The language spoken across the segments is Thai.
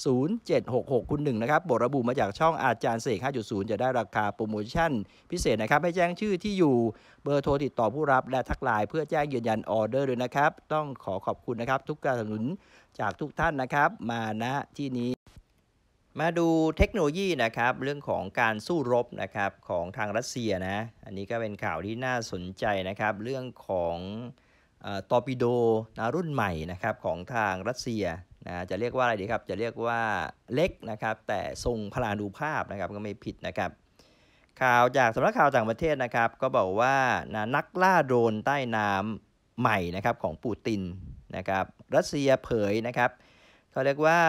0766คุณหนึ่งนะครับบทระบุมาจากช่องอาจารย์เสก5.0 จะได้ราคาโปรโมชั่น พิเศษนะครับให้แจ้งชื่อที่อยู่เบอร์โทรติดต่อผู้รับและทักไลน์เพื่อแจ้งยืนยันออเดอร์ด้วยนะครับต้องขอขอบคุณนะครับทุกการสนับสนุนจากทุกท่านนะครับมาณที่นี้ มาดูเทคโนโลยีนะครับเรื่องของการสู้รบนะครับของทางรัสเซียนะอันนี้ก็เป็นข่าวที่น่าสนใจนะครับเรื่องของตอร์ปิโดนะรุ่นใหม่นะครับของทางรัสเซียนะจะเรียกว่าอะไรดีครับ จะเรียกว่าเล็กนะครับ แต่ทรงพลานุภาพนะครับก็ไม่ผิดนะครับ ข่าวจากสำนักข่าวต่างประเทศนะครับก็บอกว่านะนักล่าโดรนใต้น้ำใหม่นะครับ ของปูตินนะครับ รัสเซียเผยนะครับเขาเรียกว่า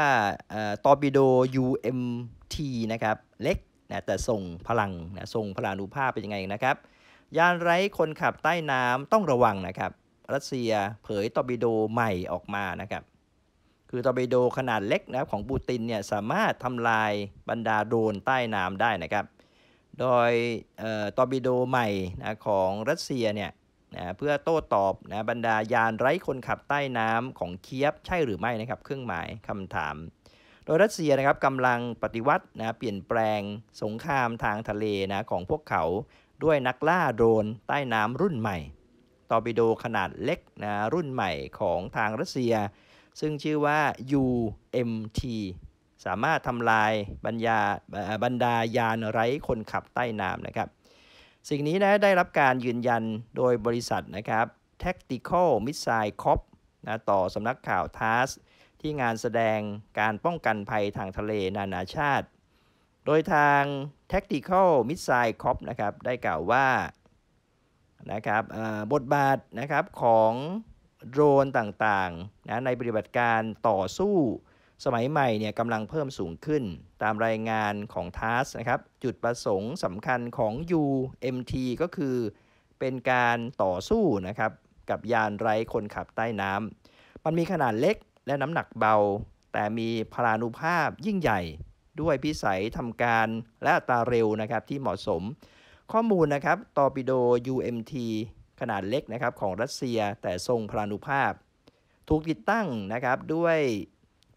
ตอร์ปิโด UMT นะครับ เล็กนะแต่ส่งพลังนะส่งพลานุภาพเป็นยังไงนะครับยานไร้คนขับใต้น้ำต้องระวังนะครับ รัสเซียเผยตอร์ปิโดใหม่ออกมานะครับคือตอร์เบโดขนาดเล็กนะครับของปูตินเนี่ยสามารถทำลายบรรดาโดรนใต้น้ำได้นะครับ โดยตอร์เบโดใหม่นะของรัสเซียเนี่ยนะเพื่อโต้ตอบนะบรรดายานไร้คนขับใต้น้ำของเคียบใช่หรือไม่นะครับเครื่องหมายคำถาม โดยรัสเซียนะครับกำลังปฏิวัตินะเปลี่ยนแปลงสงครามทางทะเลนะของพวกเขาด้วยนักล่าโดรนใต้น้ำรุ่นใหม่ตอร์ปิโดขนาดเล็กนะรุ่นใหม่ของทางรัสเซียซึ่งชื่อว่า UMT สามารถทำลายบรรยาบรรดายานไร้คนขับใต้น้ำนะครับ สิ่งนี้นะได้รับการยืนยันโดยบริษัทนะครับ Tactical Missile Corp นะต่อสำนักข่าวทาสที่งานแสดงการป้องกันภัยทางทะเลนานาชาติ โดยทาง Tactical Missile Corp นะครับ ได้กล่าวว่านะครับบทบาทนะครับของโดรนต่างๆนะในปฏิบัติการต่อสู้ สมัยใหม่เนี่ยกำลังเพิ่มสูงขึ้น ตามรายงานของทัสนะครับ จุดประสงค์สำคัญของ UMT ก็คือเป็นการต่อสู้นะครับ กับยานไร้คนขับใต้น้ำ มันมีขนาดเล็กและน้ำหนักเบา แต่มีพลานุภาพยิ่งใหญ่ ด้วยพิสัยทำการและอัตราเร็วนะครับที่เหมาะสม ข้อมูลนะครับ ตอปิโด UMT ขนาดเล็กนะครับของรัสเซียแต่ทรงพลานุภาพ ถูกติดตั้งนะครับด้วย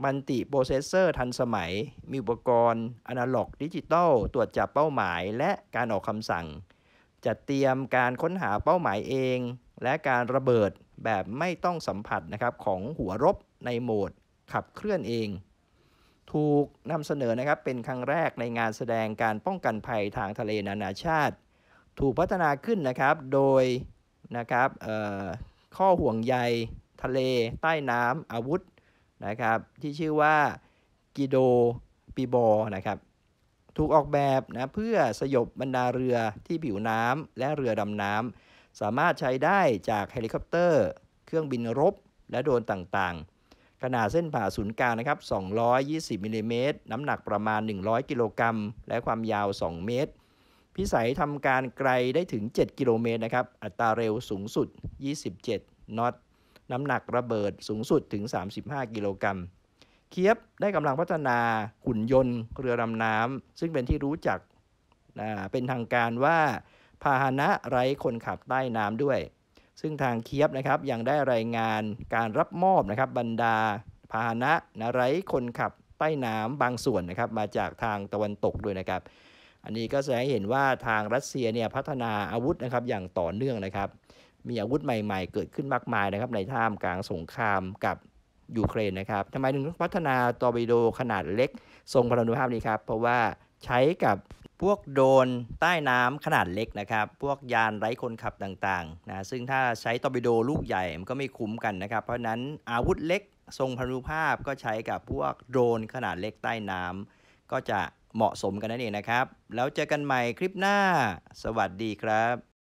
มันติโปรเซสเซอร์ทันสมัย มีอุปกรณ์อนาล็อกดิจิตอลตรวจจับเป้าหมายและการออกคำสั่งจัดเตรียมการค้นหาเป้าหมายเอง และการระเบิดแบบไม่ต้องสัมผัสนะครับของหัวรบในโหมดขับเคลื่อนเอง ถูกนำเสนอนะครับเป็นครั้งแรกในงานแสดงการป้องกันภัยทางทะเลนานาชาติ ถูกพัฒนาขึ้นนะครับโดยนะครับข้อห่วงใยทะเล ใต้น้ำอาวุธนะครับที่ชื่อว่า กิโดปีบอนะครับถูกออกแบบนะเพื่อสยบบรรดาเรือที่ผิวน้ำและเรือดำน้ำสามารถใช้ได้จากเฮลิคอปเตอร์ เครื่องบินรบและโดรนต่างๆ ขนาดเส้นผ่าศูนย์กลางนะครับ 220 มิลลิเมตรน้ำหนักประมาณ 100 กิโลกรัมและความยาว 2 เมตรพิสัยทำการไกลได้ ถึง 7 กิโลเมตร นะครับ อัตราเร็วสูงสุด 27นอต น้ำหนักระเบิดสูงสุดถึง35 กิโลกรัม เคียบได้กำลังพัฒนาหุ่นยนต์เรือดำน้ำซึ่งเป็นที่รู้จักเป็นทางการว่าพาหนะ ไร้คนขับใต้น้ำด้วย ซึ่งทางเคียบนะครับยังได้รายงานการรับมอบนะครับ บรรดา พาหนะนะไร้คนขับใต้น้ำบางส่วนนะครับมาจากทางตะวันตกด้วยนะครับอันนี้ก็แสดงให้เห็นว่าทางรัสเซียเนี่ยพัฒนาอาวุธนะครับอย่างต่อเนื่องนะครับ มีอาวุธใหม่ๆ เกิดขึ้นมากมายนะครับในท่ามกลางสงครามกับยูเครนนะครับทำไมถึงพัฒนาตอร์ปิโดขนาดเล็กทรงพลังนุภาพนี้ครับเพราะว่าใช้กับพวกโดนใต้น้ำ ขนาดเล็กนะครับ พวกยานไร้คนขับต่างๆนะซึ่งถ้าใช้ตอร์ปิโดลูกใหญ่มันก็ไม่คุ้มกันนะครับเพราะนั้นอาวุธเล็กทรงพลังนุภาพก็ใช้กับพวกโดนขนาดเล็ก ใต้น้ำก็จะเหมาะสมกันนั่นเองนะครับ แล้วเจอกันใหม่คลิปหน้า สวัสดีครับ